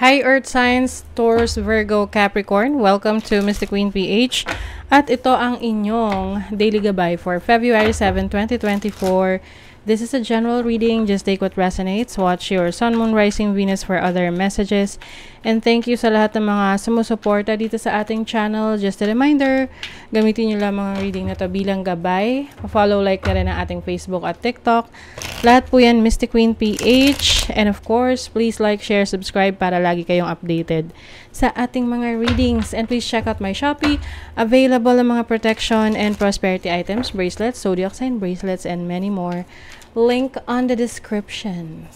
Hi Earth Signs, Taurus, Virgo, Capricorn. Welcome to Mr. Queen PH. At ito ang inyong daily goodbye for February 7, 2024. This is a general reading. Just take what resonates. Watch your Sun, Moon, Rising, Venus for other messages. And thank you sa lahat ng mga sumusuporta dito sa ating channel. Just a reminder, gamitin nyo lang mga reading na to bilang gabay. Follow, like na rin ang ating Facebook at TikTok. Lahat po yan, Mystic Queen PH. And of course, please like, share, subscribe para lagi kayong updated sa ating mga readings. And please check out my Shopee. Available ang mga protection and prosperity items, bracelets, zodiac sign bracelets, and many more. Link on the description.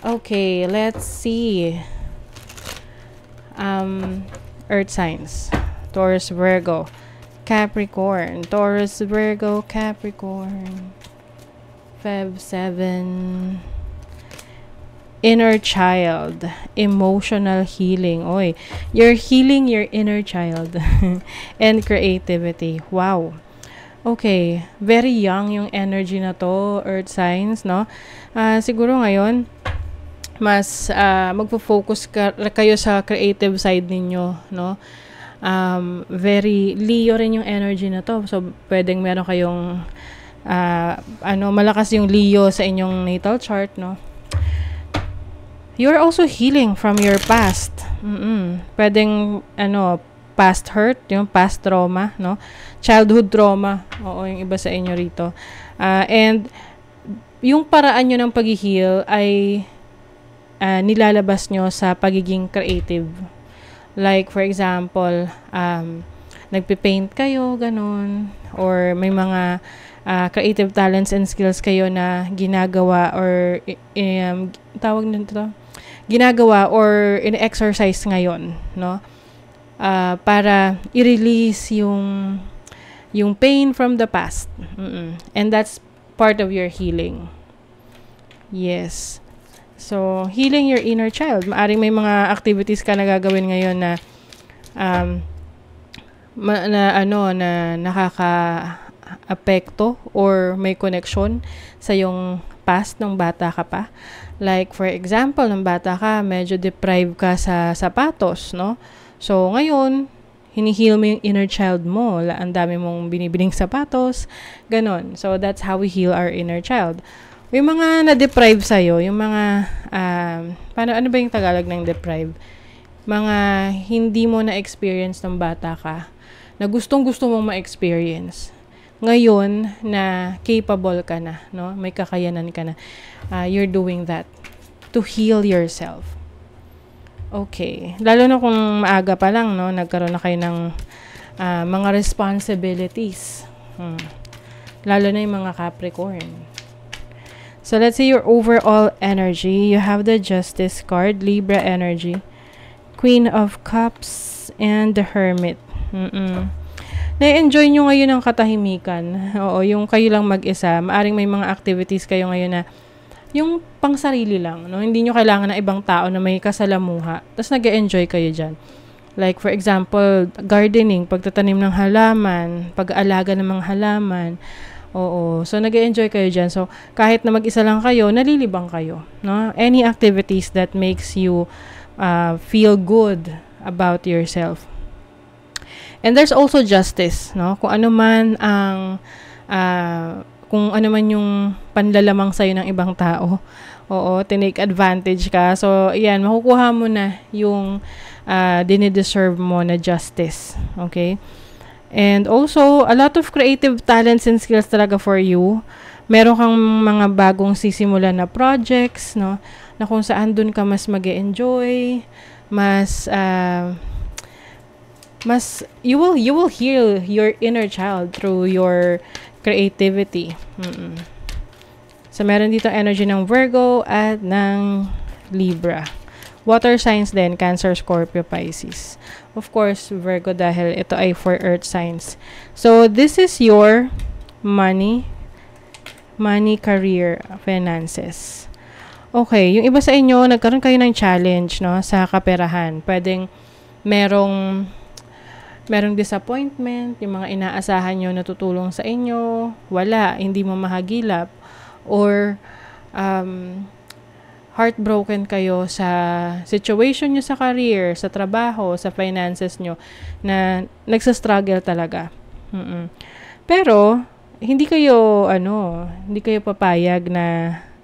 Okay, let's see um, earth signs. Taurus, Virgo, Capricorn. Taurus, Virgo, Capricorn. Feb 7. Inner child. Emotional healing. Oy, you're healing your inner child. and creativity. Wow. Okay, very young yung energy na to, earth signs, no? Uh, siguro ngayon, mas uh, magfo-focus ka, kayo sa creative side ninyo, no? Um, very Leo rin yung energy na to. So, pwedeng meron kayong uh, ano, malakas yung Leo sa inyong natal chart, no? You're also healing from your past. Mm-mm. Pwedeng, ano, past hurt, yung past trauma, no? Childhood trauma. Oo, yung iba sa inyo rito. Uh, and, yung paraan nyo ng pag-heal ay uh, nilalabas nyo sa pagiging creative. Like, for example, um, nagpe-paint kayo, ganun. Or may mga uh, creative talents and skills kayo na ginagawa or um, tawag nito ginagawa or in-exercise ngayon, no? Uh, para i-release yung yung pain from the past. Mm-mm. And that's part of your healing. Yes. So, healing your inner child. Maaring may mga activities ka na gagawin ngayon na um, ma- na ano na nakaka apekto or may connection sa yung past nung bata ka pa. Like for example, nung bata ka, medyo deprived ka sa sapatos, no? So ngayon, hinihil mo yung inner child mo. Ang dami mong binibining sapatos, ganon. So that's how we heal our inner child. Yung mga na-deprive sa'yo, yung mga, um, paano, ano ba yung Tagalog ng deprive? Mga hindi mo na-experience ng bata ka, na gustong-gusto mong ma-experience. Ngayon, na capable ka na, no? may kakayanan ka na. Uh, you're doing that to heal yourself. Okay. Lalo na kung maaga pa lang, no? Nagkaroon na kayo ng uh, mga responsibilities. Hmm. Lalo na yung mga Capricorn. So let's say your overall energy, you have the Justice card, Libra energy, Queen of Cups, and the Hermit. Mm-mm. Na-enjoy nyo ngayon ang katahimikan. Oo, yung kayo lang mag-isa. Maaring may mga activities kayo ngayon na yung pang sarili lang. No? Hindi nyo kailangan ng ibang tao na may kasalamuha. Tapos nag enjoy kayo dyan. Like for example, gardening, pagtatanim ng halaman, pag-aalaga ng mga halaman, Oo. So, nag enjoy kayo dyan. So, kahit na mag-isa lang kayo, nalilibang kayo. No? Any activities that makes you uh, feel good about yourself. And there's also justice. No? Kung ano man ang... Uh, kung ano man yung panlalamang sa'yo ng ibang tao. Oo, tinake advantage ka. So, yan, makukuha mo na yung uh, dinideserve mo na justice. Okay? And also, a lot of creative talents and skills talaga for you. Meron kang mga bagong sisimula na projects, no? Na kung saan dun ka mas mag enjoy mas, uh, mas, you will, you will heal your inner child through your creativity. Mm-mm. So, meron dito energy ng Virgo at ng Libra. Water signs din, Cancer, Scorpio, Pisces. Of course, Virgo dahil ito ay for earth signs. So, this is your money, money, career, finances. Okay, yung iba sa inyo, nagkaroon kayo ng challenge no, sa kaperahan. Pwedeng merong merong disappointment, yung mga inaasahan nyo natutulong sa inyo, wala, hindi mo mahagilap, or um, heartbroken kayo sa situation nyo sa career, sa trabaho, sa finances nyo, na nagsastruggle talaga. Mm-mm. Pero, hindi kayo, ano, hindi kayo papayag na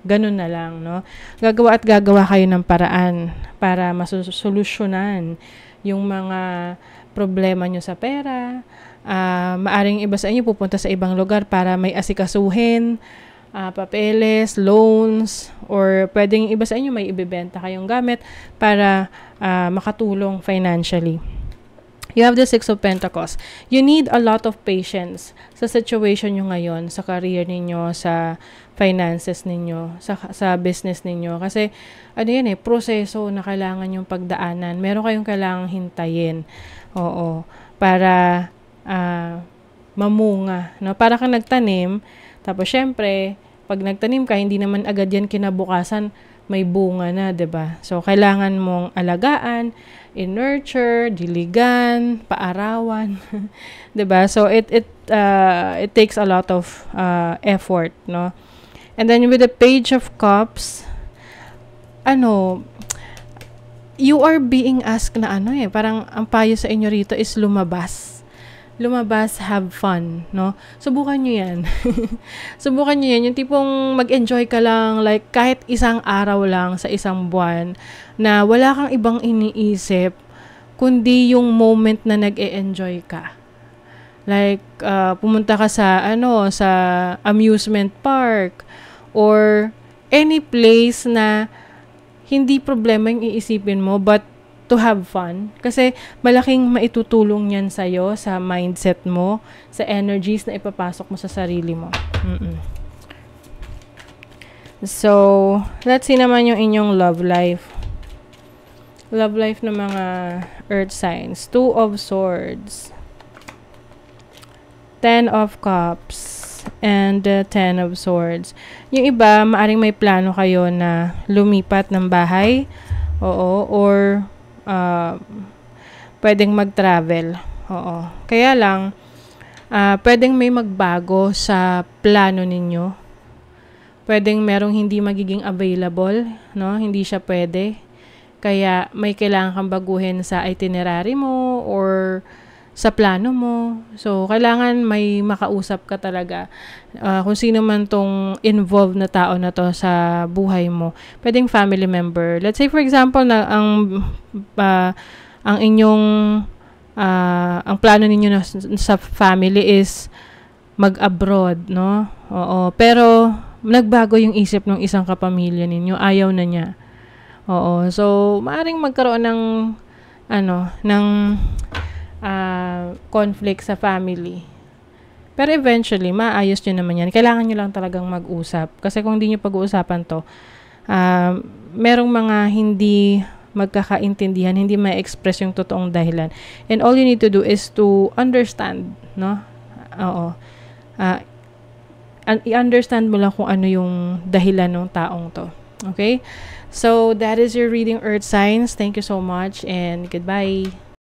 ganun na lang, no? Gagawa at gagawa kayo ng paraan para masolusyonan yung mga problema nyo sa pera, uh, maaring iba sa inyo pupunta sa ibang lugar para may asikasuhin, uh, papeles, loans, or pwedeng iba sa inyo may ibebenta kayong gamit para uh, makatulong financially. You have the Six of Pentacles. You need a lot of patience sa situation nyo ngayon, sa career ninyo, sa finances ninyo, sa, sa business ninyo. Kasi ano yan eh, proseso na kailangan yung pagdaanan. Meron kayong kailangang hintayin. Oo. Para uh, mamunga. No? Para kang nagtanim, tapos syempre, pag nagtanim ka, hindi naman agad yan kinabukasan may bunga na, 'di ba? So kailangan mong alagaan, in nurture diligan, paarawan, 'di ba? So it it uh, it takes a lot of uh, effort, no? And then with the page of cups, ano, you are being asked na ano eh, parang ang payo sa inyo rito is lumabas, lumabas, have fun, no? Subukan nyo yan. Subukan nyo yan. Yung tipong mag-enjoy ka lang, like kahit isang araw lang sa isang buwan, na wala kang ibang iniisip, kundi yung moment na nag-e-enjoy ka. Like, uh, pumunta ka sa, ano, sa amusement park, or any place na hindi problema yung iisipin mo, but to have fun. Kasi malaking maitutulong yan sa'yo, sa mindset mo, sa energies na ipapasok mo sa sarili mo. Mm-mm. So, let's see naman yung inyong love life. Love life ng mga earth signs. Two of swords. Ten of cups. And uh, ten of swords. Yung iba, maaring may plano kayo na lumipat ng bahay. Oo. Or uh, pwedeng mag-travel. Oo. Kaya lang, uh, pwedeng may magbago sa plano ninyo. Pwedeng merong hindi magiging available, no? Hindi siya pwede. Kaya may kailangan kang baguhin sa itinerary mo or sa plano mo. So, kailangan may makausap ka talaga. Uh, kung sino man tong involved na tao na to sa buhay mo. Pwedeng family member. Let's say, for example, na ang, uh, ang inyong, uh, ang plano ninyo na, sa family is mag-abroad, no? Oo. Pero, nagbago yung isip ng isang kapamilya ninyo. Ayaw na niya. Oo. So, maaring magkaroon ng, ano, ng uh, conflict sa family. Pero eventually, maayos nyo naman yan. Kailangan nyo lang talagang mag-usap. Kasi kung hindi nyo pag-uusapan to, uh, merong mga hindi magkakaintindihan, hindi ma-express yung totoong dahilan. And all you need to do is to understand, no? Oo. Uh, i-understand mo lang kung ano yung dahilan ng taong to. Okay? So, that is your reading Earth Signs. Thank you so much and goodbye.